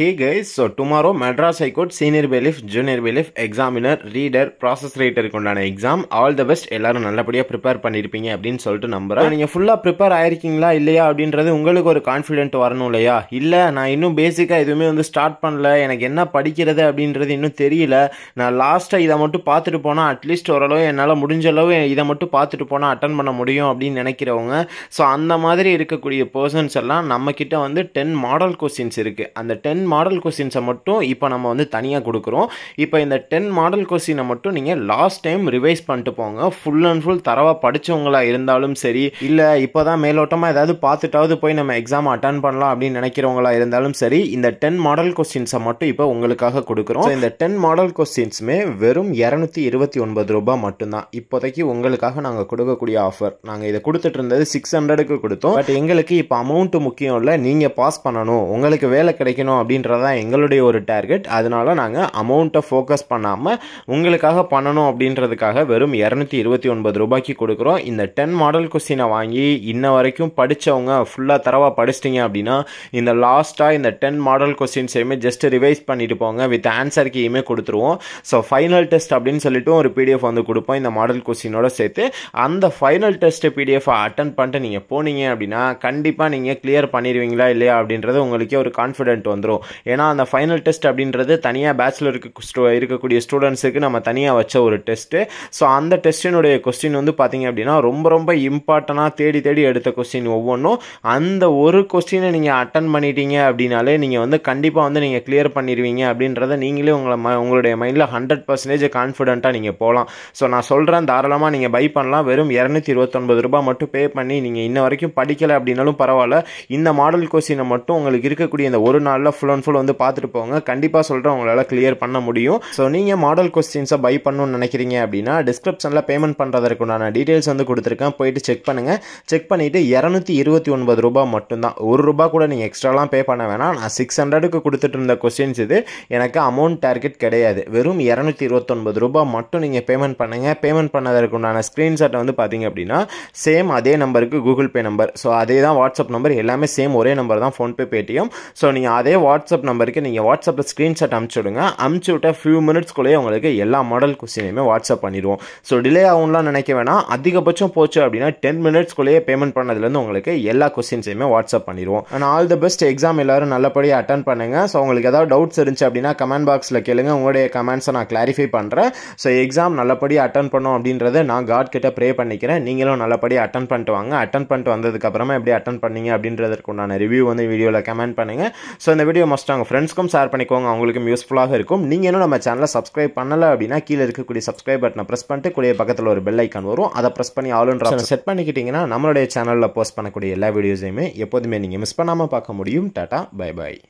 ஹே guys so tomorrow Madras high court senior Senior junior Junior examiner reader process ரைட்டருக்கு உண்டான exam all the best எல்லாரும் நல்லபடியாக prepare பண்ணியிருப்பீங்க அப்படின்னு சொல்லிட்டு நம்புறேன் நீங்கள் ஃபுல்லாக ப்ரிப்பேர் ஆயிருக்கீங்களா இல்லையா அப்படின்றது உங்களுக்கு ஒரு கான்ஃபிடென்ட் வரணும் இல்லையா இல்லை நான் இன்னும் பேசிக்காக எதுவுமே வந்து ஸ்டார்ட் பண்ணல எனக்கு என்ன படிக்கிறது அப்படின்றது இன்னும் தெரியல நான் லாஸ்ட்டாக இதை மட்டும் பார்த்துட்டு போனால் அட்லீஸ்ட் ஓரளவு என்னால் முடிஞ்ச அளவு இதை மட்டும் பார்த்துட்டு போனால் அட்டன் பண்ண முடியும் அப்படின்னு நினைக்கிறவங்க ஸோ அந்த மாதிரி இருக்கக்கூடிய பர்சன்ஸ் எல்லாம் நம்மக்கிட்ட வந்து டென் மாடல் கொஸ்டின்ஸ் இருக்குது அந்த டென் மாடல் கொஸ்டின்ஸை மட்டும் இப்போ நம்ம வந்து தனியாக கொடுக்குறோம் இப்போ இந்த டென் மாடல் கொஸ்டினை மட்டும் நீங்கள் லாஸ்ட் டைம் ரிவைஸ் பண்ணிட்டு போங்க ஃபுல் அண்ட் ஃபுல் தரவாக படித்தவங்களாக இருந்தாலும் சரி இல்லை இப்போ தான் மேலோட்டமாக ஏதாவது பார்த்துட்டாவது போய் நம்ம எக்ஸாம் அட்டன் பண்ணலாம் அப்படின்னு நினைக்கிறவங்களா இருந்தாலும் சரி இந்த டென் மாடல் கொஸ்டின்ஸை மட்டும் இப்போ உங்களுக்காக கொடுக்குறோம் இந்த டென் மாடல் கொஸ்டின்ஸுமே வெறும் இரநூத்தி இருபத்தி ஒன்பது ரூபாய் மட்டும்தான் இப்போதைக்கு உங்களுக்காக நாங்கள் கொடுக்கக்கூடிய ஆஃபர் நாங்கள் இதை கொடுத்துட்டு இருந்தது சிக்ஸ் ஹண்ட்ரடுக்கு கொடுத்தோம் பட் எங்களுக்கு இப்போ அமௌண்ட்டு முக்கியம் இல்லை நீங்கள் பாஸ் பண்ணணும் உங்களுக்கு வேலை கிடைக்கணும் அப்படின்றது தான் எங்களுடைய ஒரு டார்கெட் அதனால் நாங்கள் அமௌண்ட்டை ஃபோக்கஸ் பண்ணாமல் உங்களுக்காக பண்ணணும் அப்படின்றதுக்காக வெறும் இரநூத்தி இருபத்தி ஒன்பது ரூபாய்க்கு கொடுக்குறோம் இந்த டென் மாடல் கொஸ்டினை வாங்கி இன்ன வரைக்கும் படித்தவங்க ஃபுல்லாக தரவாக படிச்சிட்டிங்க அப்படின்னா இந்த லாஸ்ட்டாக இந்த டென் மாடல் கொஸ்டின்ஸையுமே ஜஸ்ட் ரிவைஸ் பண்ணிட்டு போங்க வித் ஆன்சர் கீயுமே கொடுத்துருவோம் ஸோ ஃபைனல் டெஸ்ட் அப்படின்னு சொல்லிட்டு ஒரு பிடிஎஃப் வந்து கொடுப்போம் இந்த மாடல் கொஸ்டினோட சேர்த்து அந்த ஃபைனல் டெஸ்ட் பிடிஎஃப் அட்டன் பண்ணிட்டு நீங்கள் போனீங்க அப்படின்னா கண்டிப்பாக நீங்கள் கிளியர் பண்ணிடுவீங்களா இல்லையா அப்படின்றது உங்களுக்கே ஒரு கான்ஃபிடென்ட் வந்துடும் இருக்கும் ஏன்னா அந்த ஃபைனல் டெஸ்ட் அப்படின்றது தனியாக பேச்சுலருக்கு இருக்கக்கூடிய ஸ்டூடெண்ட்ஸுக்கு நம்ம தனியாக வச்ச ஒரு டெஸ்ட்டு ஸோ அந்த டெஸ்டினுடைய கொஸ்டின் வந்து பார்த்திங்க அப்படின்னா ரொம்ப ரொம்ப இம்பார்ட்டண்ட்டாக தேடி தேடி எடுத்த கொஸ்டின் ஒவ்வொன்றும் அந்த ஒரு கொஸ்டினை நீங்கள் அட்டன் பண்ணிட்டீங்க அப்படின்னாலே நீங்கள் வந்து கண்டிப்பாக வந்து நீங்கள் கிளியர் பண்ணிடுவீங்க அப்படின்றத நீங்களே உங்களை ம உங்களுடைய மைண்டில் ஹண்ட்ரட் பர்சன்டேஜ் கான்ஃபிடென்ட்டாக நீங்கள் போகலாம் ஸோ நான் சொல்கிறேன் தாராளமாக நீங்கள் பை பண்ணலாம் வெறும் இரநூத்தி இருபத்தொன்பது ரூபாய் மட்டும் பே பண்ணி நீங்கள் இன்ன வரைக்கும் படிக்கலை அப்படின்னாலும் பரவாயில்ல இந்த மாடல் கொஸ்டினை மட்டும் உங்களுக்கு இருக்கக்கூடிய இந்த ஒரு நாளில் ஃபுல்லாக ஃபுல் அண்ட் ஃபுல் வந்து பார்த்துட்டு போங்க கண்டிப்பாக சொல்கிறேன் உங்களால் கிளியர் பண்ண முடியும் ஸோ நீங்கள் மாடல் கொஸ்டின்ஸை பை பண்ணணும்னு நினைக்கிறீங்க அப்படின்னா டிஸ்கிரிப்ஷனில் பேமெண்ட் பண்ணுறதுக்கு டீட்டெயில்ஸ் வந்து கொடுத்துருக்கேன் போயிட்டு செக் பண்ணுங்கள் செக் பண்ணிவிட்டு இரநூத்தி இருபத்தி ஒன்பது ரூபா மட்டும்தான் ஒரு ரூபா கூட நீங்கள் எக்ஸ்ட்ராலாம் பே பண்ண வேணாம் நான் சிக்ஸ் ஹண்ட்ரடுக்கு கொடுத்துட்டு இருந்த கொஸ்டின்ஸ் இது எனக்கு அமௌண்ட் டார்கெட் கிடையாது வெறும் இரநூத்தி இருபத்தொன்பது ரூபா மட்டும் நீங்கள் பேமெண்ட் பண்ணுங்கள் பேமெண்ட் பண்ணதற்கு உண்டான ஸ்க்ரீன்ஷாட்டை வந்து பார்த்தீங்க அப்படின்னா சேம் அதே நம்பருக்கு கூகுள் பே நம்பர் ஸோ அதே தான் வாட்ஸ்அப் நம்பர் எல்லாமே சேம் ஒரே நம்பர் தான் ஃபோன்பே பேடிஎம் ஸோ நீங்கள் அதே வாட்ஸ்அப் வாட்ஸ்அப் நம்பருக்கு நீங்கள் வாட்ஸ்அப்பில் ஸ்க்ரீன்ஷாட் அனுப்பிச்சி விடுங்க அனுப்பிச்சி விட்ட ஃபியூ மினிட்ஸ்குள்ளேயே உங்களுக்கு எல்லா மாடல் கொஸ்டினையுமே வாட்ஸ்அப் பண்ணிடுவோம் ஸோ டிலே ஆகும்லாம் நினைக்க வேணாம் அதிகபட்சம் போச்சு அப்படின்னா டென் மினிட்ஸ்குள்ளேயே பேமெண்ட் பண்ணதுலேருந்து உங்களுக்கு எல்லா கொஸ்டின்ஸையுமே வாட்ஸ்அப் பண்ணிடுவோம் and all the best exam எல்லோரும் நல்லபடியாக அட்டன் பண்ணுங்கள் ஸோ உங்களுக்கு ஏதாவது டவுட்ஸ் இருந்துச்சு அப்படின்னா கமெண்ட் பாக்ஸில் கேளுங்க உங்களுடைய கமெண்ட்ஸை நான் கிளாரிஃபை பண்ணுறேன் ஸோ எக்ஸாம் நல்லபடியாக அட்டன் பண்ணோம் அப்படின்றத நான் காட் கிட்ட ப்ரே பண்ணிக்கிறேன் நீங்களும் நல்லபடியாக அட்டன் பண்ணிட்டு வாங்க அட்டன் பண்ணிட்டு வந்ததுக்கப்புறமா எப்படி அட்டன் பண்ணீங்க அப்படின்றதுக்கு உண்டான ரிவ்யூ வந்து வீடியோவில் கமெண்ட் பண்ணுங்கள் ஸோ இந்த வீடியோ மஸ்ட் அவங்க ஃப்ரெண்ட்ஸ்க்கும் ஷேர் பண்ணிக்கோங்க அவங்களுக்கும் யூஸ்ஃபுல்லாக இருக்கும் நீங்கள் இன்னும் நம்ம சேனலை சப்ஸ்கிரைப் பண்ணலை அப்படின்னா கீழே இருக்கக்கூடிய சப்ஸ்கிரைப் பட்டனை ப்ரெஸ் பண்ணிட்டு கூடிய பக்கத்தில் ஒரு பெல் ஐக்கான் வரும் அதை ப்ரெஸ் பண்ணி ஆளுன்ற செட் பண்ணிக்கிட்டிங்கன்னா நம்மளுடைய சேனலில் போஸ்ட் பண்ணக்கூடிய எல்லா வீடியோஸையுமே எப்போதுமே நீங்கள் மிஸ் பண்ணாமல் பார்க்க முடியும் டாட்டா பை பாய்